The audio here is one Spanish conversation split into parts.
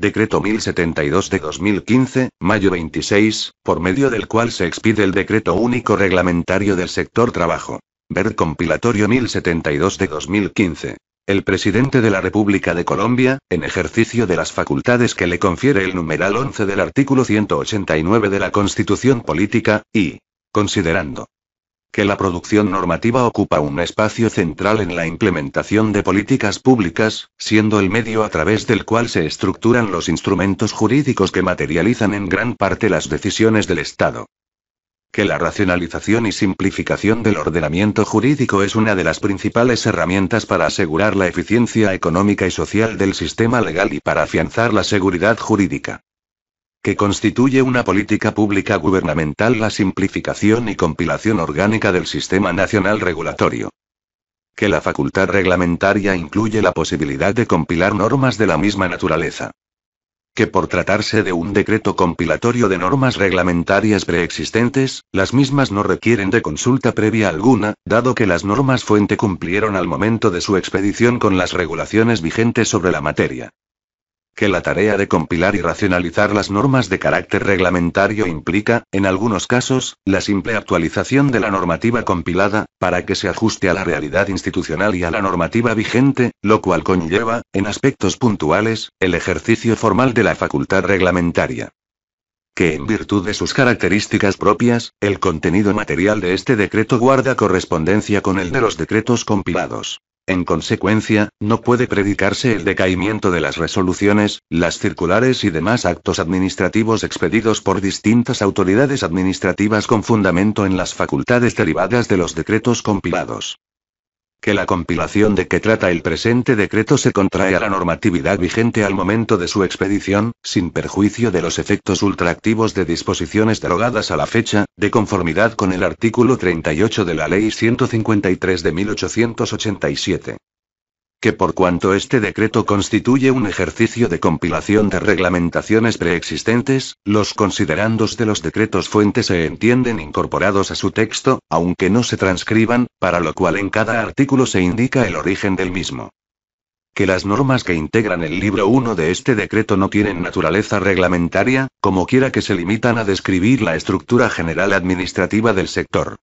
Decreto 1072 de 2015, mayo 26, por medio del cual se expide el Decreto Único Reglamentario del Sector Trabajo. Ver compilatorio 1072 de 2015. El presidente de la República de Colombia, en ejercicio de las facultades que le confiere el numeral 11 del artículo 189 de la Constitución Política, y considerando que la producción normativa ocupa un espacio central en la implementación de políticas públicas, siendo el medio a través del cual se estructuran los instrumentos jurídicos que materializan en gran parte las decisiones del Estado. Que la racionalización y simplificación del ordenamiento jurídico es una de las principales herramientas para asegurar la eficiencia económica y social del sistema legal y para afianzar la seguridad jurídica que constituye una política pública gubernamental la simplificación y compilación orgánica del sistema nacional regulatorio. Que la facultad reglamentaria incluye la posibilidad de compilar normas de la misma naturaleza. Que por tratarse de un decreto compilatorio de normas reglamentarias preexistentes, las mismas no requieren de consulta previa alguna, dado que las normas fuente cumplieron al momento de su expedición con las regulaciones vigentes sobre la materia que la tarea de compilar y racionalizar las normas de carácter reglamentario implica, en algunos casos, la simple actualización de la normativa compilada, para que se ajuste a la realidad institucional y a la normativa vigente, lo cual conlleva, en aspectos puntuales, el ejercicio formal de la facultad reglamentaria que en virtud de sus características propias, el contenido material de este decreto guarda correspondencia con el de los decretos compilados. En consecuencia, no puede predicarse el decaimiento de las resoluciones, las circulares y demás actos administrativos expedidos por distintas autoridades administrativas con fundamento en las facultades derivadas de los decretos compilados que la compilación de que trata el presente decreto se contrae a la normatividad vigente al momento de su expedición, sin perjuicio de los efectos ultraactivos de disposiciones derogadas a la fecha, de conformidad con el artículo 38 de la Ley 153 de 1887 que por cuanto este decreto constituye un ejercicio de compilación de reglamentaciones preexistentes, los considerandos de los decretos Fuentes se entienden incorporados a su texto, aunque no se transcriban, para lo cual en cada artículo se indica el origen del mismo. Que las normas que integran el libro 1 de este decreto no tienen naturaleza reglamentaria, como quiera que se limitan a describir la estructura general administrativa del sector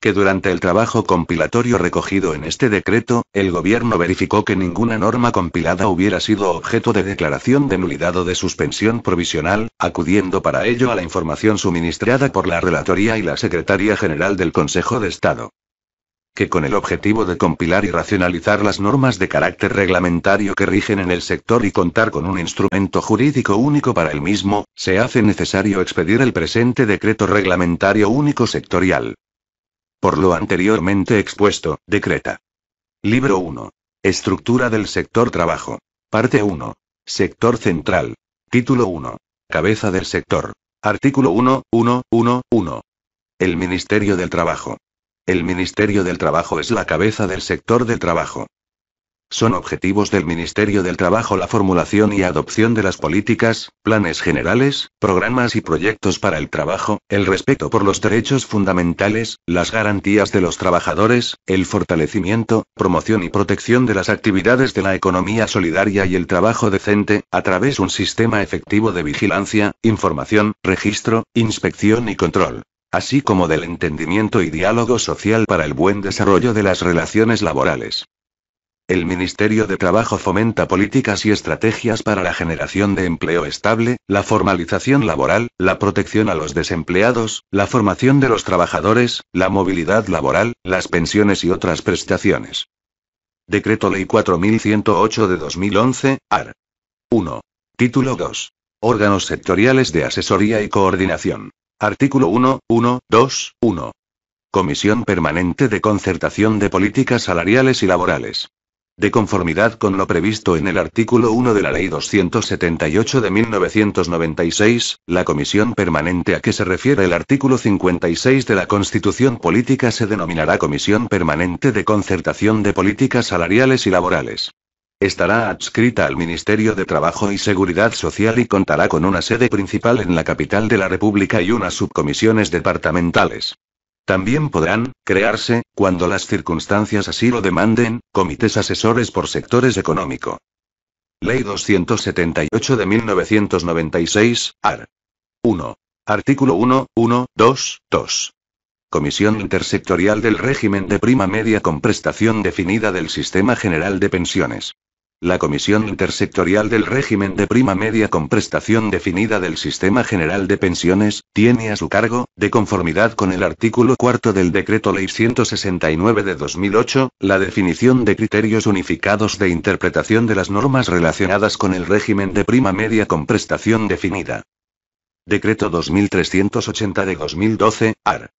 que durante el trabajo compilatorio recogido en este decreto, el gobierno verificó que ninguna norma compilada hubiera sido objeto de declaración de nulidad o de suspensión provisional, acudiendo para ello a la información suministrada por la Relatoría y la Secretaría General del Consejo de Estado que con el objetivo de compilar y racionalizar las normas de carácter reglamentario que rigen en el sector y contar con un instrumento jurídico único para el mismo, se hace necesario expedir el presente decreto reglamentario único sectorial. Por lo anteriormente expuesto, decreta. Libro 1. Estructura del sector trabajo. Parte 1. Sector central. Título 1. Cabeza del sector. Artículo 1, 1, 1, 1. El Ministerio del Trabajo. El Ministerio del Trabajo es la cabeza del sector del trabajo. Son objetivos del Ministerio del Trabajo la formulación y adopción de las políticas, planes generales, programas y proyectos para el trabajo, el respeto por los derechos fundamentales, las garantías de los trabajadores, el fortalecimiento, promoción y protección de las actividades de la economía solidaria y el trabajo decente, a través de un sistema efectivo de vigilancia, información, registro, inspección y control así como del entendimiento y diálogo social para el buen desarrollo de las relaciones laborales. El Ministerio de Trabajo fomenta políticas y estrategias para la generación de empleo estable, la formalización laboral, la protección a los desempleados, la formación de los trabajadores, la movilidad laboral, las pensiones y otras prestaciones. Decreto Ley 4108 de 2011, AR. 1. Título 2. Órganos sectoriales de asesoría y coordinación. Artículo 1, 1, 2, 1. Comisión Permanente de Concertación de Políticas Salariales y Laborales de conformidad con lo previsto en el artículo 1 de la Ley 278 de 1996, la comisión permanente a que se refiere el artículo 56 de la Constitución Política se denominará Comisión Permanente de Concertación de Políticas Salariales y Laborales. Estará adscrita al Ministerio de Trabajo y Seguridad Social y contará con una sede principal en la capital de la República y unas subcomisiones departamentales. También podrán, crearse, cuando las circunstancias así lo demanden, comités asesores por sectores económico. Ley 278 de 1996, AR. 1. Artículo 1, 1, 2, 2. Comisión Intersectorial del Régimen de Prima Media con Prestación Definida del Sistema General de Pensiones. La Comisión Intersectorial del Régimen de Prima Media con Prestación Definida del Sistema General de Pensiones, tiene a su cargo, de conformidad con el artículo 4 del Decreto Ley 169 de 2008, la definición de criterios unificados de interpretación de las normas relacionadas con el régimen de prima media con prestación definida. Decreto 2380 de 2012, AR.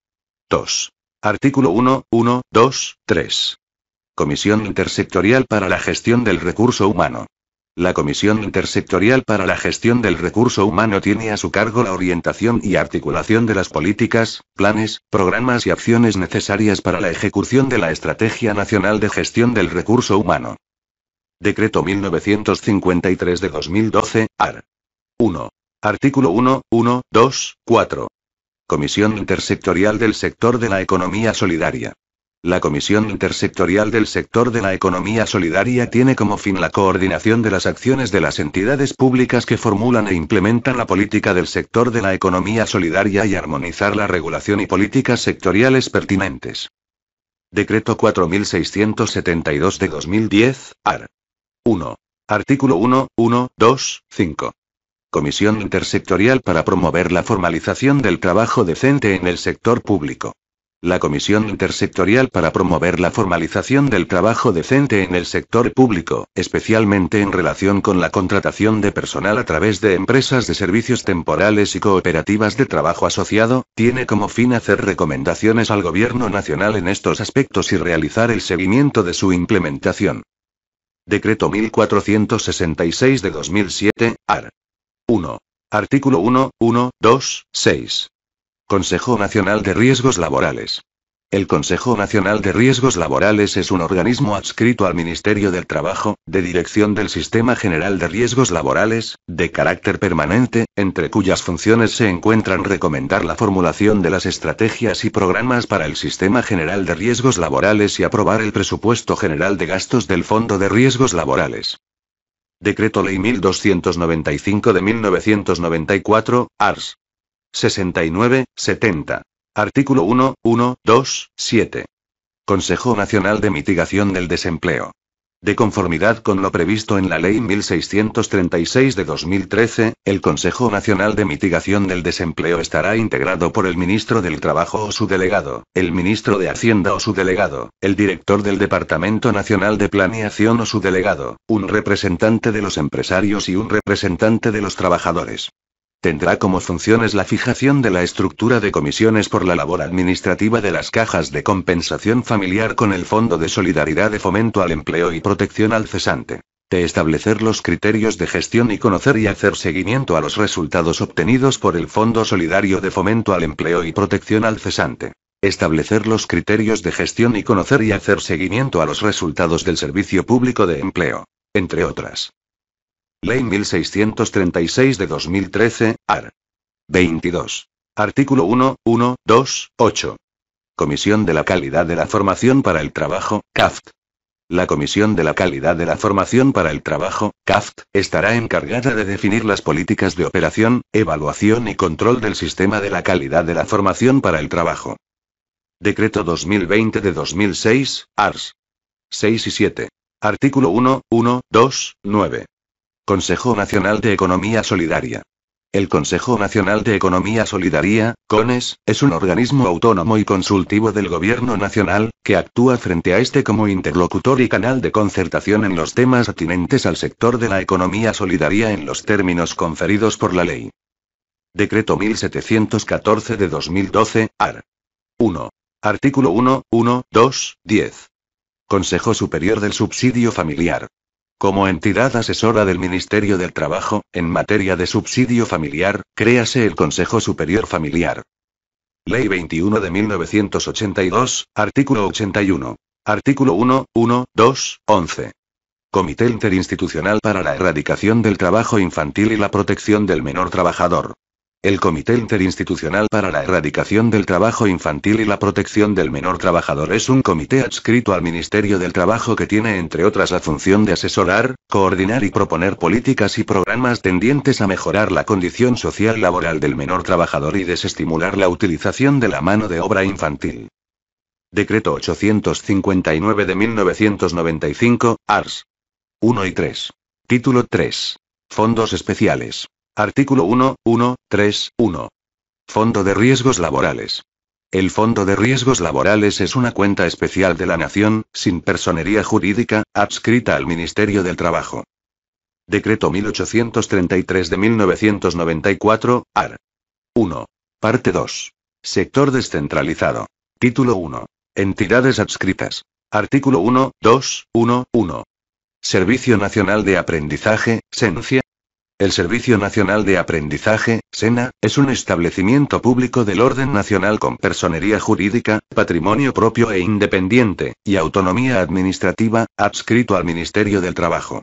2. Artículo 1, 1, 2, 3. Comisión Intersectorial para la Gestión del Recurso Humano. La Comisión Intersectorial para la Gestión del Recurso Humano tiene a su cargo la orientación y articulación de las políticas, planes, programas y acciones necesarias para la ejecución de la Estrategia Nacional de Gestión del Recurso Humano. Decreto 1953 de 2012, AR. 1. Artículo 1, 1, 2, 4. Comisión Intersectorial del Sector de la Economía Solidaria. La Comisión Intersectorial del Sector de la Economía Solidaria tiene como fin la coordinación de las acciones de las entidades públicas que formulan e implementan la política del sector de la economía solidaria y armonizar la regulación y políticas sectoriales pertinentes. Decreto 4672 de 2010, AR. 1. Artículo 1, 1, 2, 5. Comisión Intersectorial para promover la formalización del trabajo decente en el sector público. La Comisión Intersectorial para promover la formalización del trabajo decente en el sector público, especialmente en relación con la contratación de personal a través de empresas de servicios temporales y cooperativas de trabajo asociado, tiene como fin hacer recomendaciones al Gobierno Nacional en estos aspectos y realizar el seguimiento de su implementación. Decreto 1466 de 2007, AR. 1. Artículo 1, 1, 2, 6. Consejo Nacional de Riesgos Laborales. El Consejo Nacional de Riesgos Laborales es un organismo adscrito al Ministerio del Trabajo, de dirección del Sistema General de Riesgos Laborales, de carácter permanente, entre cuyas funciones se encuentran recomendar la formulación de las estrategias y programas para el Sistema General de Riesgos Laborales y aprobar el presupuesto general de gastos del Fondo de Riesgos Laborales. Decreto Ley 1295 de 1994, ARS, 69, 70. Artículo 1, 1, 2, 7. Consejo Nacional de Mitigación del Desempleo. De conformidad con lo previsto en la Ley 1636 de 2013, el Consejo Nacional de Mitigación del Desempleo estará integrado por el ministro del Trabajo o su delegado, el ministro de Hacienda o su delegado, el director del Departamento Nacional de Planeación o su delegado, un representante de los empresarios y un representante de los trabajadores. Tendrá como funciones la fijación de la estructura de comisiones por la labor administrativa de las cajas de compensación familiar con el Fondo de Solidaridad de Fomento al Empleo y Protección al Cesante, de establecer los criterios de gestión y conocer y hacer seguimiento a los resultados obtenidos por el Fondo Solidario de Fomento al Empleo y Protección al Cesante, establecer los criterios de gestión y conocer y hacer seguimiento a los resultados del Servicio Público de Empleo, entre otras. Ley 1636 de 2013, AR. 22. Artículo 1, 1, 2, 8. Comisión de la Calidad de la Formación para el Trabajo, CAFT. La Comisión de la Calidad de la Formación para el Trabajo, CAFT, estará encargada de definir las políticas de operación, evaluación y control del sistema de la calidad de la formación para el trabajo. Decreto 2020 de 2006, ARS. 6 y 7. Artículo 1, 1, 2, 9. Consejo Nacional de Economía Solidaria. El Consejo Nacional de Economía Solidaria, CONES, es un organismo autónomo y consultivo del Gobierno Nacional, que actúa frente a este como interlocutor y canal de concertación en los temas atinentes al sector de la economía solidaria en los términos conferidos por la ley. Decreto 1714 de 2012, AR. 1. Artículo 1, 1, 2, 10. Consejo Superior del Subsidio Familiar. Como entidad asesora del Ministerio del Trabajo, en materia de subsidio familiar, créase el Consejo Superior Familiar. Ley 21 de 1982, artículo 81. Artículo 1, 1, 2, 11. Comité Interinstitucional para la Erradicación del Trabajo Infantil y la Protección del Menor Trabajador. El Comité Interinstitucional para la Erradicación del Trabajo Infantil y la Protección del Menor Trabajador es un comité adscrito al Ministerio del Trabajo que tiene entre otras la función de asesorar, coordinar y proponer políticas y programas tendientes a mejorar la condición social laboral del menor trabajador y desestimular la utilización de la mano de obra infantil. Decreto 859 de 1995, ARS. 1 y 3. Título 3. Fondos especiales. Artículo 1.13.1. Fondo de Riesgos Laborales. El Fondo de Riesgos Laborales es una cuenta especial de la Nación, sin personería jurídica, adscrita al Ministerio del Trabajo. Decreto 1833 de 1994, AR. 1. Parte 2. Sector descentralizado. Título 1. Entidades adscritas. Artículo 1, 2, 1, Servicio Nacional de Aprendizaje, Sencia, el Servicio Nacional de Aprendizaje, SENA, es un establecimiento público del orden nacional con personería jurídica, patrimonio propio e independiente, y autonomía administrativa, adscrito al Ministerio del Trabajo.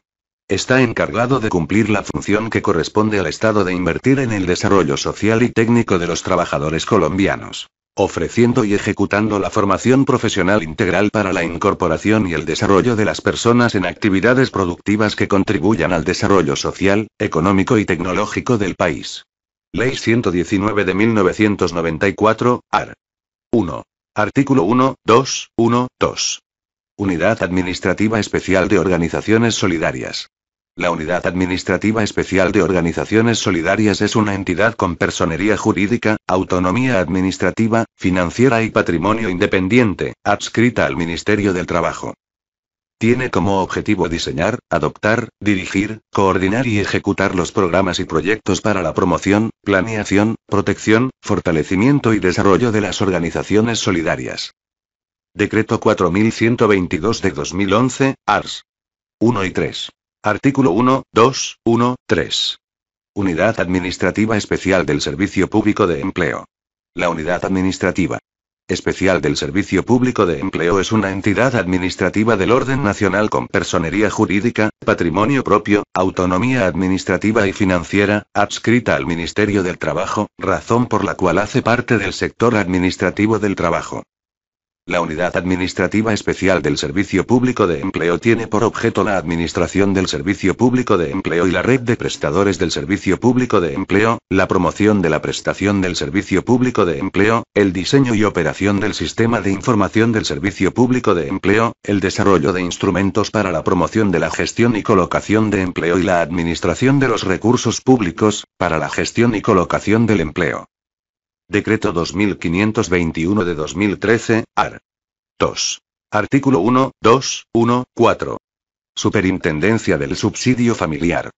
Está encargado de cumplir la función que corresponde al Estado de invertir en el desarrollo social y técnico de los trabajadores colombianos ofreciendo y ejecutando la formación profesional integral para la incorporación y el desarrollo de las personas en actividades productivas que contribuyan al desarrollo social, económico y tecnológico del país. Ley 119 de 1994, AR. 1. Artículo 1, 2, 1, 2. Unidad Administrativa Especial de Organizaciones Solidarias. La Unidad Administrativa Especial de Organizaciones Solidarias es una entidad con personería jurídica, autonomía administrativa, financiera y patrimonio independiente, adscrita al Ministerio del Trabajo. Tiene como objetivo diseñar, adoptar, dirigir, coordinar y ejecutar los programas y proyectos para la promoción, planeación, protección, fortalecimiento y desarrollo de las organizaciones solidarias. Decreto 4122 de 2011, ARS. 1 y 3. Artículo 1, 2, 1, 3. Unidad Administrativa Especial del Servicio Público de Empleo. La Unidad Administrativa Especial del Servicio Público de Empleo es una entidad administrativa del orden nacional con personería jurídica, patrimonio propio, autonomía administrativa y financiera, adscrita al Ministerio del Trabajo, razón por la cual hace parte del sector administrativo del trabajo. La Unidad Administrativa Especial del Servicio Público de Empleo tiene por objeto la administración del Servicio Público de Empleo y la red de prestadores del Servicio Público de Empleo, la promoción de la prestación del Servicio Público de Empleo, el diseño y operación del sistema de información del Servicio Público de Empleo, el desarrollo de instrumentos para la promoción de la gestión y colocación de empleo y la administración de los recursos públicos, para la gestión y colocación del empleo. Decreto 2521 de 2013, AR. 2. Artículo 1, 2, 1, 4. Superintendencia del Subsidio Familiar.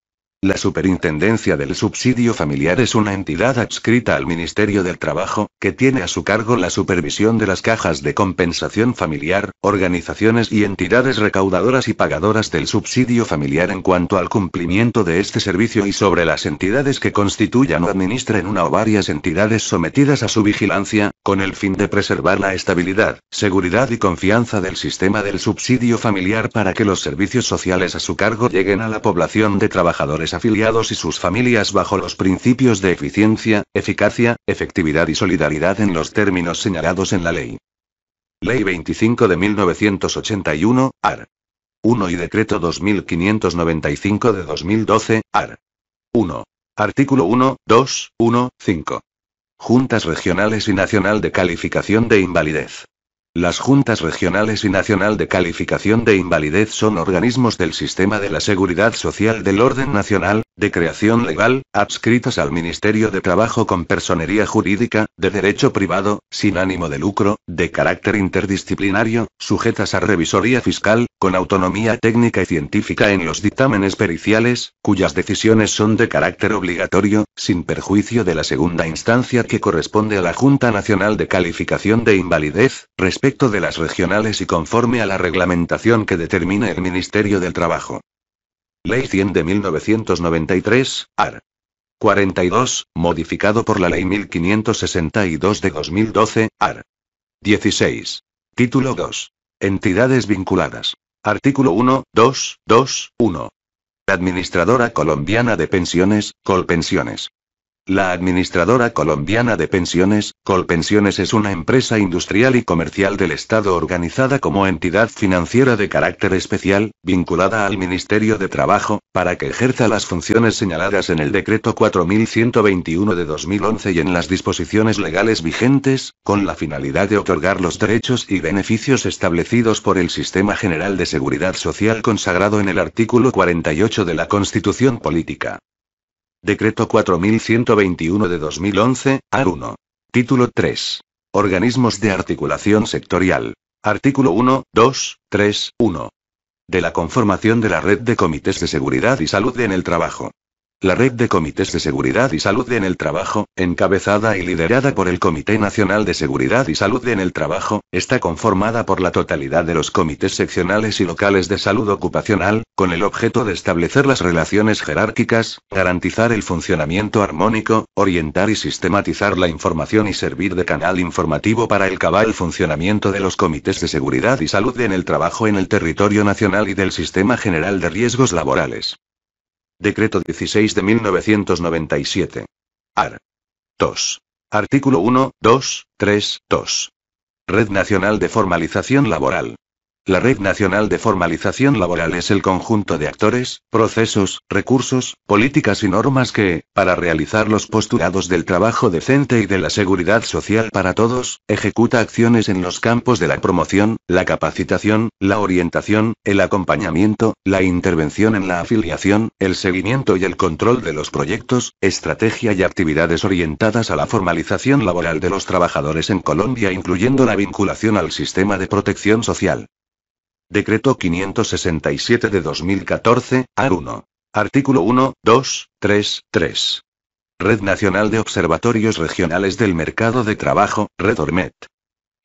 La Superintendencia del Subsidio Familiar es una entidad adscrita al Ministerio del Trabajo, que tiene a su cargo la supervisión de las cajas de compensación familiar, organizaciones y entidades recaudadoras y pagadoras del subsidio familiar en cuanto al cumplimiento de este servicio y sobre las entidades que constituyan o administren una o varias entidades sometidas a su vigilancia, con el fin de preservar la estabilidad, seguridad y confianza del sistema del subsidio familiar para que los servicios sociales a su cargo lleguen a la población de trabajadores afiliados y sus familias bajo los principios de eficiencia, eficacia, efectividad y solidaridad en los términos señalados en la ley. Ley 25 de 1981, AR. 1 y Decreto 2595 de 2012, AR. 1. Artículo 1, 2, 1, 5. Juntas Regionales y Nacional de Calificación de Invalidez. Las Juntas Regionales y Nacional de Calificación de Invalidez son organismos del sistema de la seguridad social del orden nacional, de creación legal, adscritas al Ministerio de Trabajo con personería jurídica, de derecho privado, sin ánimo de lucro, de carácter interdisciplinario, sujetas a revisoría fiscal, con autonomía técnica y científica en los dictámenes periciales, cuyas decisiones son de carácter obligatorio, sin perjuicio de la segunda instancia que corresponde a la Junta Nacional de Calificación de Invalidez, respecto de las regionales y conforme a la reglamentación que determina el Ministerio del Trabajo. Ley 100 de 1993, AR. 42, modificado por la Ley 1562 de 2012, AR. 16. Título 2. Entidades vinculadas. Artículo 1, 2, 2, 1. Administradora Colombiana de Pensiones, Colpensiones. La administradora colombiana de pensiones, Colpensiones es una empresa industrial y comercial del Estado organizada como entidad financiera de carácter especial, vinculada al Ministerio de Trabajo, para que ejerza las funciones señaladas en el Decreto 4121 de 2011 y en las disposiciones legales vigentes, con la finalidad de otorgar los derechos y beneficios establecidos por el Sistema General de Seguridad Social consagrado en el artículo 48 de la Constitución Política. Decreto 4121 de 2011, A1. Título 3. Organismos de articulación sectorial. Artículo 1, 2, 3, 1. De la conformación de la Red de Comités de Seguridad y Salud en el Trabajo. La red de comités de seguridad y salud en el trabajo, encabezada y liderada por el Comité Nacional de Seguridad y Salud en el Trabajo, está conformada por la totalidad de los comités seccionales y locales de salud ocupacional, con el objeto de establecer las relaciones jerárquicas, garantizar el funcionamiento armónico, orientar y sistematizar la información y servir de canal informativo para el cabal funcionamiento de los comités de seguridad y salud en el trabajo en el territorio nacional y del Sistema General de Riesgos Laborales. Decreto 16 de 1997. Ar. 2. Artículo 1, 2, 3, 2. Red Nacional de Formalización Laboral. La Red Nacional de Formalización Laboral es el conjunto de actores, procesos, recursos, políticas y normas que, para realizar los postulados del trabajo decente y de la seguridad social para todos, ejecuta acciones en los campos de la promoción, la capacitación, la orientación, el acompañamiento, la intervención en la afiliación, el seguimiento y el control de los proyectos, estrategia y actividades orientadas a la formalización laboral de los trabajadores en Colombia incluyendo la vinculación al sistema de protección social. Decreto 567 de 2014, a 1. Artículo 1, 2, 3, 3. Red Nacional de Observatorios Regionales del Mercado de Trabajo, Red Ormet.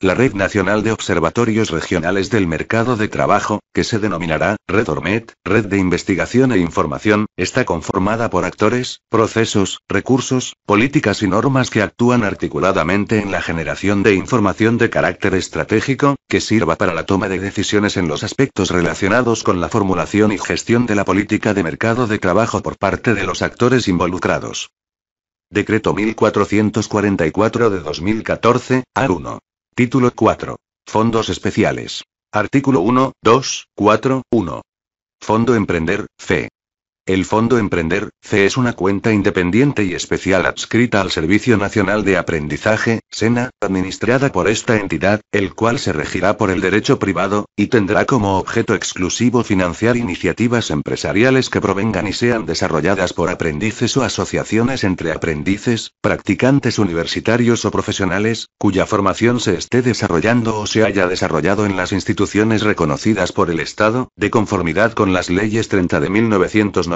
La Red Nacional de Observatorios Regionales del Mercado de Trabajo, que se denominará Red Ormet, Red de Investigación e Información, está conformada por actores, procesos, recursos, políticas y normas que actúan articuladamente en la generación de información de carácter estratégico, que sirva para la toma de decisiones en los aspectos relacionados con la formulación y gestión de la política de mercado de trabajo por parte de los actores involucrados. Decreto 1444 de 2014, A1. Título 4. Fondos especiales. Artículo 1, 2, 4, 1. Fondo Emprender, FE. El Fondo Emprender, C es una cuenta independiente y especial adscrita al Servicio Nacional de Aprendizaje, SENA, administrada por esta entidad, el cual se regirá por el derecho privado, y tendrá como objeto exclusivo financiar iniciativas empresariales que provengan y sean desarrolladas por aprendices o asociaciones entre aprendices, practicantes universitarios o profesionales, cuya formación se esté desarrollando o se haya desarrollado en las instituciones reconocidas por el Estado, de conformidad con las leyes 30 de 1990